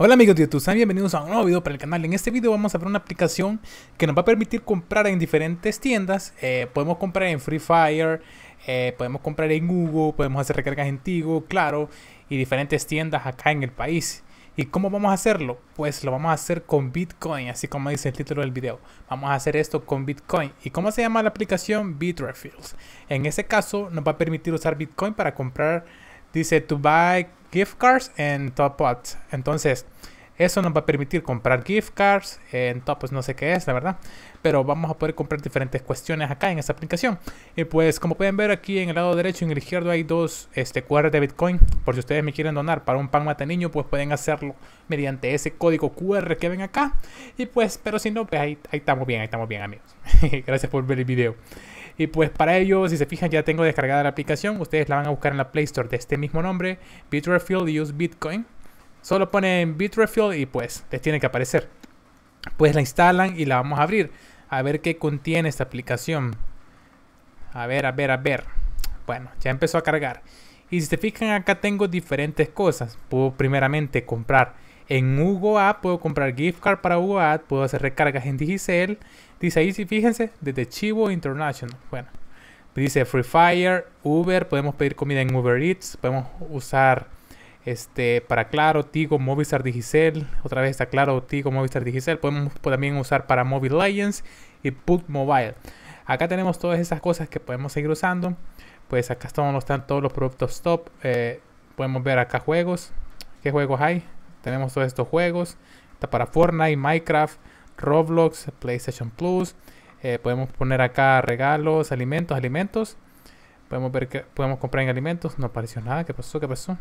Hola amigos de YouTube, bienvenidos a un nuevo video para el canal. En este video vamos a ver una aplicación que nos va a permitir comprar en diferentes tiendas. Eh, podemos comprar en Free Fire, eh, podemos comprar en Google, podemos hacer recargas en Tigo, claro, y diferentes tiendas acá en el país. ¿Y cómo vamos a hacerlo? Pues lo vamos a hacer con Bitcoin, así como dice el título del video. Vamos a hacer esto con Bitcoin. ¿Y cómo se llama la aplicación? Bitrefills. En este caso nos va a permitir usar Bitcoin para comprar Dice to buy gift cards en Top Pots. Entonces, eso nos va a permitir comprar gift cards en Top, no sé qué es, la verdad. Pero vamos a poder comprar diferentes cuestiones acá en esta aplicación. Y pues, como pueden ver aquí en el lado derecho y en el izquierdo hay dos este, QR de Bitcoin. Por si ustedes me quieren donar para un pan mate niño, pues pueden hacerlo mediante ese código QR que ven acá. Y pues, pero si no, pues ahí, ahí estamos bien, ahí estamos bien, amigos. Gracias por ver el video. Y pues para ello, si se fijan, ya tengo descargada la aplicación. Ustedes la van a buscar en la Play Store de este mismo nombre, Bitrefill Use Bitcoin. Solo ponen Bitrefill y pues les tiene que aparecer. Pues la instalan y la vamos a abrir. A ver qué contiene esta aplicación. A ver, a ver, a ver. Bueno, ya empezó a cargar. Y si se fijan acá tengo diferentes cosas. Puedo primeramente comprar en Hugo puedo comprar gift card para Hugo puedo hacer recargas en Digicel. Dice ahí, sí, fíjense, desde Chivo International. Bueno, dice Free Fire, Uber, podemos pedir comida en Uber Eats, podemos usar este para Claro, Tigo, Movistar Digicel. Otra vez está Claro, Tigo, Movistar Digicel. Podemos también usar para Mobile Legends y Put Mobile. Acá tenemos todas esas cosas que podemos seguir usando. Pues acá están, están todos los productos top. Eh, podemos ver acá juegos. ¿Qué juegos hay? Tenemos todos estos juegos. Está para Fortnite, Minecraft, Roblox, PlayStation Plus. Eh, podemos poner acá regalos, alimentos, alimentos. Podemos ver que podemos comprar en alimentos. No apareció nada. ¿Qué pasó? ¿Qué pasó?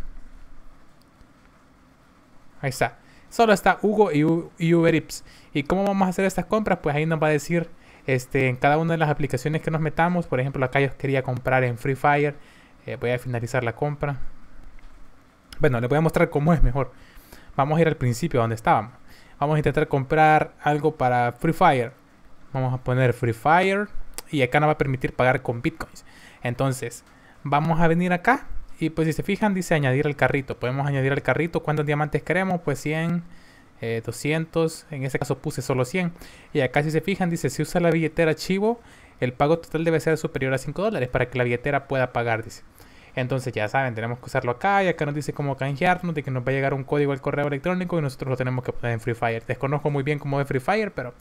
Ahí está. Solo está Hugo y, y Uber Eats. ¿Y cómo vamos a hacer estas compras? Pues ahí nos va a decir este, en cada una de las aplicaciones que nos metamos. Por ejemplo, acá yo quería comprar en Free Fire. Eh, voy a finalizar la compra. Bueno, les voy a mostrar cómo es mejor. Vamos a ir al principio donde estábamos. Vamos a intentar comprar algo para Free Fire. Vamos a poner Free Fire. Y acá nos va a permitir pagar con bitcoins. Entonces, vamos a venir acá. Y pues si se fijan, dice añadir al carrito. Podemos añadir al carrito cuántos diamantes queremos. Pues 100, 200. Eh, en este caso puse solo 100. Y acá si se fijan, dice si usa la billetera chivo, el pago total debe ser superior a 5 dólares para que la billetera pueda pagar. Dice. Entonces ya saben, tenemos que usarlo acá y acá nos dice cómo canjearnos, de que nos va a llegar un código al correo electrónico y nosotros lo tenemos que poner en Free Fire. Desconozco muy bien cómo es Free Fire, pero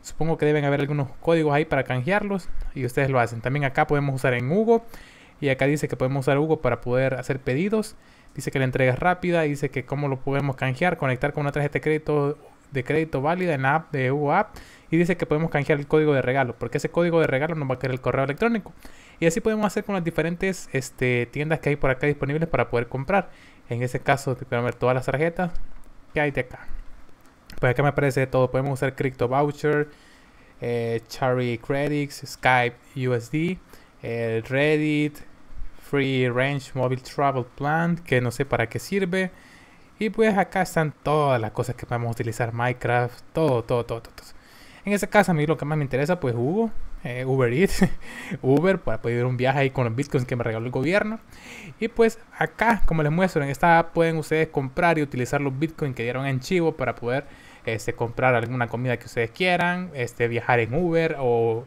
supongo que deben haber algunos códigos ahí para canjearlos y ustedes lo hacen. También acá podemos usar en Hugo y acá dice que podemos usar Hugo para poder hacer pedidos. Dice que la entrega es rápida, dice que cómo lo podemos canjear, conectar con una tarjeta de crédito de crédito válida en app de EU App y dice que podemos canjear el código de regalo, porque ese código de regalo nos va a querer el correo electrónico. Y así podemos hacer con las diferentes este, tiendas que hay por acá disponibles para poder comprar. En ese caso, podemos ver todas las tarjetas que hay de acá. Pues acá me aparece todo. Podemos usar Crypto Voucher, eh, Credits, Skype USD, eh, Reddit, Free Range Mobile Travel Plan, que no sé para qué sirve. Y pues acá están todas las cosas que podemos utilizar, Minecraft, todo, todo, todo, todo. En ese caso a mí lo que más me interesa pues Hugo, eh, Uber Eats, Uber para poder ir un viaje ahí con los bitcoins que me regaló el gobierno. Y pues acá, como les muestro, en esta app pueden ustedes comprar y utilizar los bitcoins que dieron en Chivo para poder este, comprar alguna comida que ustedes quieran, este, viajar en Uber o,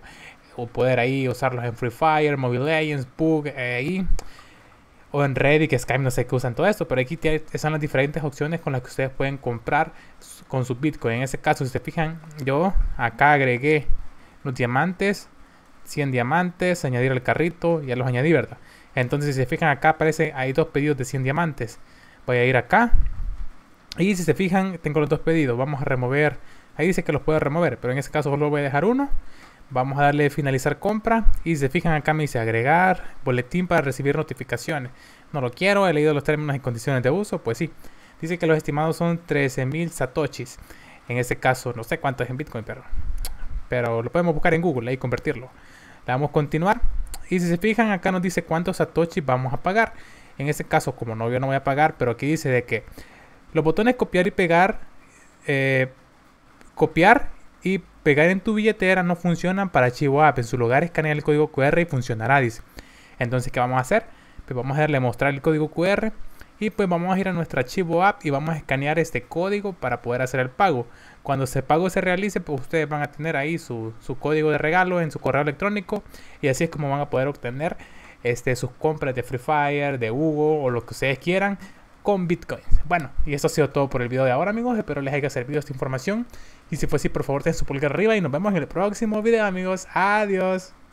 o poder ahí usarlos en Free Fire, Mobile Legends, Pug, eh, ahí o en Reddit, que Skype, no sé qué usan todo esto, pero aquí están las diferentes opciones con las que ustedes pueden comprar con su Bitcoin. En ese caso, si se fijan, yo acá agregué los diamantes, 100 diamantes, añadir al carrito, ya los añadí, ¿verdad? Entonces, si se fijan acá, aparece, hay dos pedidos de 100 diamantes. Voy a ir acá. Y si se fijan, tengo los dos pedidos. Vamos a remover. Ahí dice que los puedo remover, pero en ese caso solo voy a dejar uno. Vamos a darle finalizar compra. Y se fijan acá me dice agregar boletín para recibir notificaciones. No lo quiero, he leído los términos y condiciones de uso. Pues sí. Dice que los estimados son 13.000 satoshis. En este caso, no sé cuánto es en Bitcoin, pero, pero lo podemos buscar en Google y convertirlo. Le damos continuar. Y si se fijan, acá nos dice cuántos satoshis vamos a pagar. En este caso, como novio no voy a pagar, pero aquí dice de que los botones copiar y pegar, eh, copiar y pegar en tu billetera no funciona para Chivo App. En su lugar escanear el código QR y funcionará, dice. Entonces, ¿qué vamos a hacer? Pues vamos a darle mostrar el código QR y pues vamos a ir a nuestra Chivo App y vamos a escanear este código para poder hacer el pago. Cuando ese pago se realice, pues ustedes van a tener ahí su, código de regalo en su correo electrónico y así es como van a poder obtener este, sus compras de Free Fire, de Hugo o lo que ustedes quieran con Bitcoin. Bueno, y eso ha sido todo por el video de ahora, amigos. Espero les haya servido esta información. Y si fue así, por favor, den su pulgar arriba y nos vemos en el próximo video, amigos. Adiós.